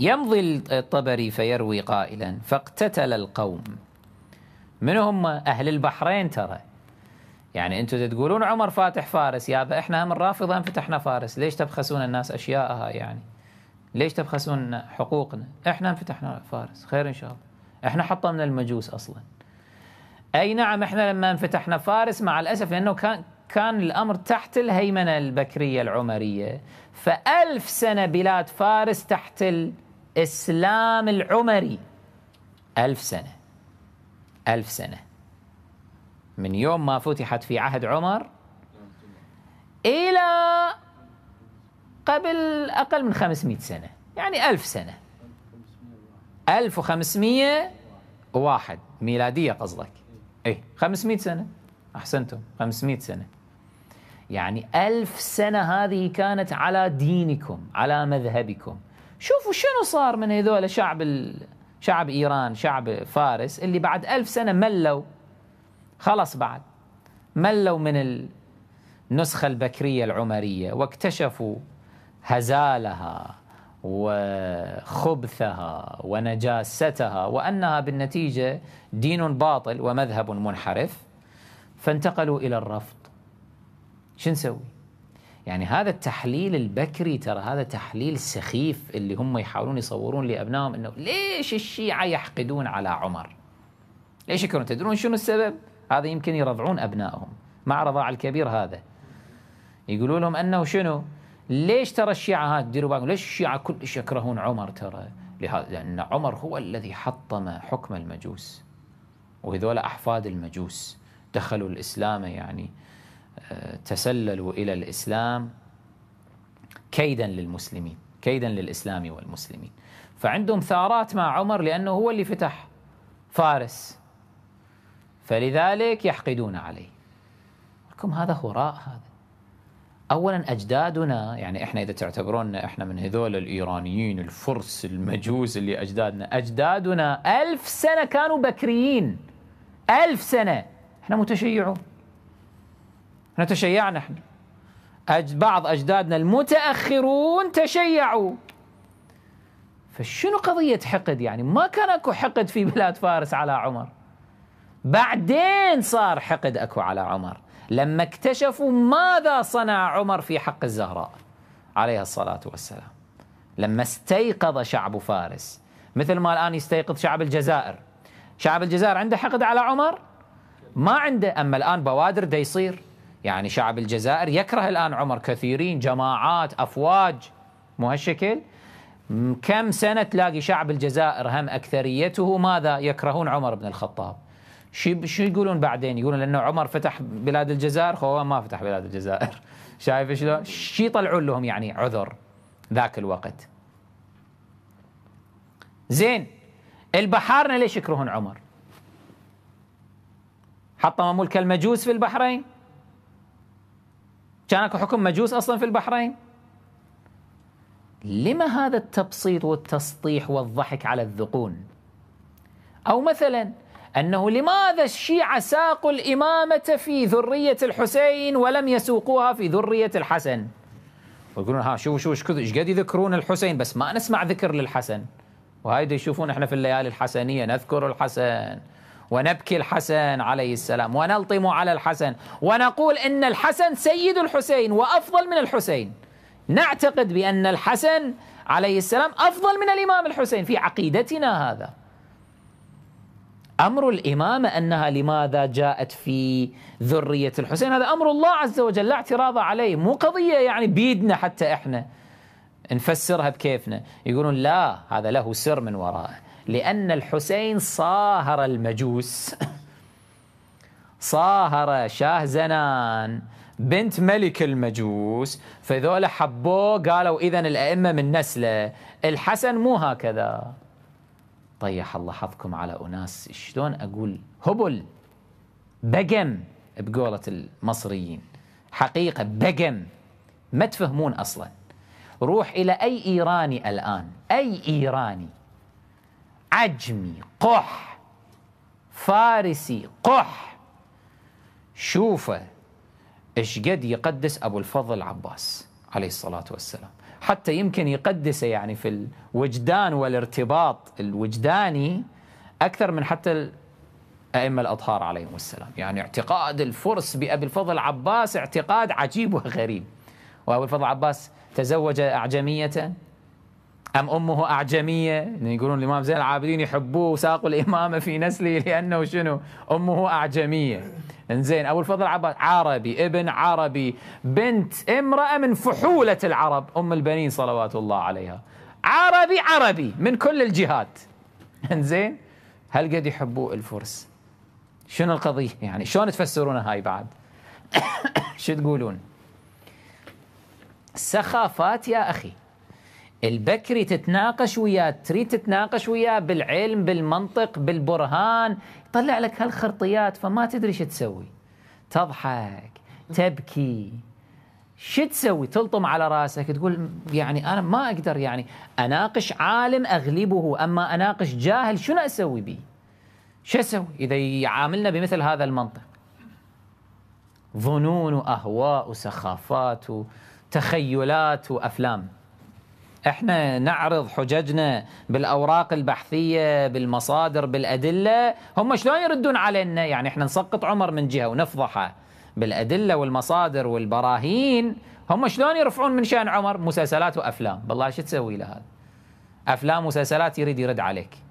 يمضي الطبري فيروي قائلا فاقتتل القوم من هم أهل البحرين ترى يعني أنتم تقولون عمر فاتح فارس يا إحنا من رافضة فتحنا فارس ليش تبخسون الناس أشياءها يعني ليش تبخسون حقوقنا احنا انفتحنا فارس خير ان شاء الله احنا حطمنا المجوس اصلا اي نعم احنا لما انفتحنا فارس مع الاسف لانه كان كان الامر تحت الهيمنه البكريه العمريه فألف سنه بلاد فارس تحت إسلام العمري ألف سنة ألف سنة من يوم ما فتحت في عهد عمر إلى قبل أقل من 500 سنة يعني ألف سنة 1501 ميلادية قصدك أي 500 سنة أحسنتم 500 سنة يعني ألف سنة هذه كانت على دينكم على مذهبكم شوفوا شنو صار من هذول شعب ال... شعب إيران شعب فارس اللي بعد ألف سنة ملوا خلص بعد ملوا من النسخة البكرية العمرية واكتشفوا هزالها وخبثها ونجاستها وأنها بالنتيجة دين باطل ومذهب منحرف فانتقلوا إلى الرفض شو نسوي؟ يعني هذا التحليل البكري ترى هذا تحليل سخيف اللي هم يحاولون يصورون لابنائهم انه ليش الشيعه يحقدون على عمر؟ ليش يكون تدرون شنو السبب؟ هذا يمكن يرضعون ابنائهم مع رضاع الكبير هذا. يقولوا لهم انه شنو؟ ليش ترى الشيعه هات ديروا بالكم ليش الشيعه كلش يكرهون عمر ترى؟ لهذا لان عمر هو الذي حطم حكم المجوس. وهذول احفاد المجوس دخلوا الاسلام يعني تسللوا إلى الإسلام كيدا للمسلمين كيدا للإسلام والمسلمين فعندهم ثارات مع عمر لأنه هو اللي فتح فارس فلذلك يحقدون عليه لكم هذا هراء هذا اولا اجدادنا يعني احنا اذا تعتبرون احنا من هذول الايرانيين الفرس المجوس اللي اجدادنا اجدادنا ألف سنه كانوا بكريين ألف سنه احنا متشيعون احنا تشيعنا احنا بعض أجدادنا المتأخرون تشيعوا فشنو قضية حقد يعني ما كان أكو حقد في بلاد فارس على عمر بعدين صار حقد أكو على عمر لما اكتشفوا ماذا صنع عمر في حق الزهراء عليها الصلاة والسلام لما استيقظ شعب فارس مثل ما الآن يستيقظ شعب الجزائر شعب الجزائر عنده حقد على عمر ما عنده أما الآن بوادر دا يصير يعني شعب الجزائر يكره الآن عمر كثيرين جماعات أفواج مو هالشكل كم سنة تلاقي شعب الجزائر هم أكثريته ماذا يكرهون عمر بن الخطاب شو شو يقولون بعدين يقولون لأنه عمر فتح بلاد الجزائر هو ما فتح بلاد الجزائر شايف شلون شي يطلعون لهم يعني عذر ذاك الوقت زين البحارنا ليش يكرهون عمر حطم ملك المجوس في البحرين كان اكو حكم مجوس اصلا في البحرين لما هذا التبسيط والتسطيح والضحك على الذقون او مثلا انه لماذا الشيعه ساقوا الامامه في ذريه الحسين ولم يسوقوها في ذريه الحسن ويقولون ها شوفوا ايش شو ايش قد يذكرون الحسين بس ما نسمع ذكر للحسن وهاي يشوفون احنا في الليالي الحسنيه نذكر الحسن ونبكي الحسن عليه السلام ونلطم على الحسن ونقول ان الحسن سيد الحسين وافضل من الحسين نعتقد بان الحسن عليه السلام افضل من الامام الحسين في عقيدتنا هذا امر الامامه انها لماذا جاءت في ذريه الحسين هذا امر الله عز وجل لا اعتراض عليه مو قضيه يعني بيدنا حتى احنا نفسرها بكيفنا يقولون لا هذا له سر من ورائه لأن الحسين صاهر المجوس صاهر شاه زنان بنت ملك المجوس فذولا حبوه قالوا إذا الأئمة من نسله الحسن مو هكذا طيح الله حظكم على أناس شلون أقول هبل بقم بقولة المصريين حقيقة بقم ما تفهمون أصلا روح إلى أي إيراني الآن أي إيراني عجمي قح فارسي قح شوفه ايش قد يقدس ابو الفضل عباس عليه الصلاه والسلام حتى يمكن يقدسه يعني في الوجدان والارتباط الوجداني اكثر من حتى ائمه الاطهار عليهم السلام يعني اعتقاد الفرس بابي الفضل عباس اعتقاد عجيب وغريب وابو الفضل عباس تزوج اعجميه أم أمه أعجمية يقولون الإمام زين العابدين يحبوه وساقوا الإمامة في نسله لأنه شنو أمه أعجمية انزين أبو الفضل عباس عربي ابن عربي بنت امرأة من فحولة العرب أم البنين صلوات الله عليها عربي عربي من كل الجهات انزين هل قد يحبوه الفرس شنو القضية يعني شلون تفسرون هاي بعد شو تقولون سخافات يا أخي البكري تتناقش وياه تريد تتناقش وياه بالعلم بالمنطق بالبرهان يطلع لك هالخرطيات فما تدري شو تسوي تضحك تبكي شو تسوي تلطم على راسك تقول يعني أنا ما أقدر يعني أناقش عالم أغلبه أما أناقش جاهل شنو أسوي بيه شو أسوي إذا يعاملنا بمثل هذا المنطق ظنون وأهواء وسخافات وتخيلات وأفلام احنا نعرض حججنا بالاوراق البحثيه بالمصادر بالادله هم شلون يردون علينا يعني احنا نسقط عمر من جهه ونفضحه بالادله والمصادر والبراهين هم شلون يرفعون من شان عمر مسلسلات وافلام بالله شو تسوي له هذا افلام ومسلسلات يريد يرد عليك